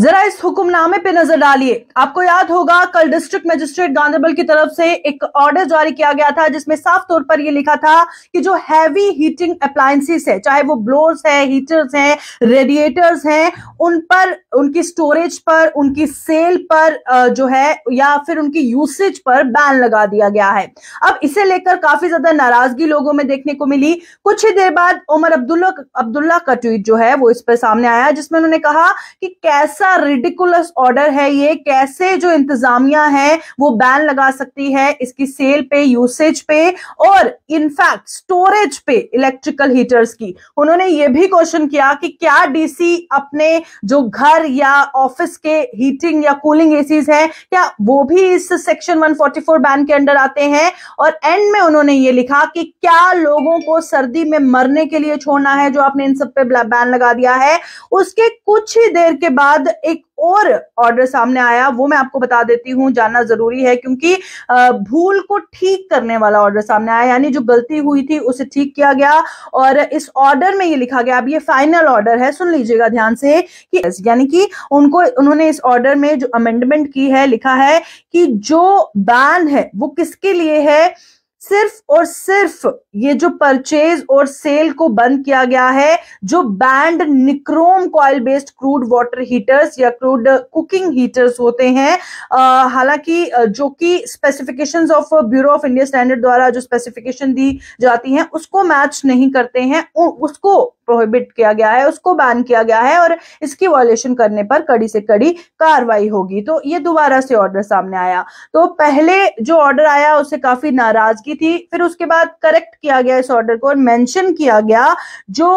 जरा इस हुक्मनामे पे नजर डालिए आपको याद होगा कल डिस्ट्रिक्ट मजिस्ट्रेट गांधरबल की तरफ से एक ऑर्डर जारी किया गया था जिसमें साफ तौर पर यह लिखा था कि जो हैवी हीटिंग अप्लायंसेस है चाहे वो ब्लोअर्स है हीटर्स हैं रेडिएटर्स हैं उन पर उनकी स्टोरेज पर उनकी सेल पर जो है या फिर उनकी यूसेज पर बैन लगा दिया गया है अब इसे लेकर काफी ज्यादा नाराजगी लोगों में देखने को मिली कुछ ही देर बाद उमर अब्दुल्ला अब्दुल्ला का ट्वीट जो है वो इस पर सामने आया जिसमें उन्होंने कहा कि कैसा रिडिकुलस ऑर्डर है ये कैसे जो इंतजामिया है वो बैन लगा सकती है इसकी सेल पे यूसेज पे और इनफैक्ट स्टोरेज पे इलेक्ट्रिकल हीटर्स की उन्होंने ये भी क्वेश्चन किया कि क्या डीसी अपने जो घर या ऑफिस के हीटिंग या कूलिंग एसीज हैं क्या वो भी इस सेक्शन 144 बैन के अंडर आते हैं और एंड में उन्होंने ये लिखा कि क्या लोगों को सर्दी में मरने के लिए छोड़ना है जो आपने इन सब पे बैन लगा दिया है उसके कुछ ही देर के बाद एक और ऑर्डर सामने आया वो मैं आपको बता देती हूँ जानना जरूरी है क्योंकि भूल को ठीक करने वाला ऑर्डर सामने आया यानी जो गलती हुई थी उसे ठीक किया गया और इस ऑर्डर में ये लिखा गया अब ये फाइनल ऑर्डर है सुन लीजिएगा ध्यान से कि यानी कि उनको उन्होंने इस ऑर्डर में जो अमेंडमेंट की है लिखा है कि जो बैन है वो किसके लिए है सिर्फ और सिर्फ ये जो परचेज और सेल को बंद किया गया है जो band nichrome coil based crude water heaters या क्रूड कुकिंग हीटर्स होते हैं हालांकि जो कि specifications of bureau of India standard द्वारा जो स्पेसिफिकेशन दी जाती हैं उसको मैच नहीं करते हैं उसको प्रोहिबिट किया गया है उसको बैन किया गया है और इसकी वॉयलेशन करने पर कड़ी से कड़ी कार्रवाई होगी तो ये दोबारा से ऑर्डर सामने आया तो पहले जो ऑर्डर आया उससे काफी नाराजगी की थी फिर उसके बाद करेक्ट किया गया इस ऑर्डर को और मेंशन किया गया जो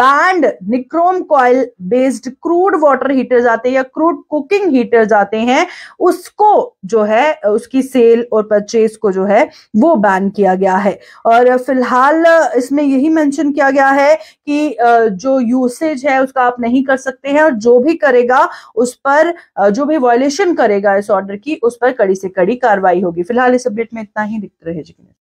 band nichrome coil based crude water heaters आते हैं या क्रूड कुकिंग हीटर्स आते हैं उसको जो है उसकी सेल और परचेज को जो है वो बैन किया गया है और फिलहाल इसमें यही मेंशन किया गया है कि जो यूसेज है उसका आप नहीं कर सकते हैं और जो भी करेगा उस पर जो भी वायलेशन करेगा इस ऑर्डर की उस पर कड़ी से कड़ी कार्रवाई होगी फिलहाल इस अपडेट में इतना ही दिखते रहे जी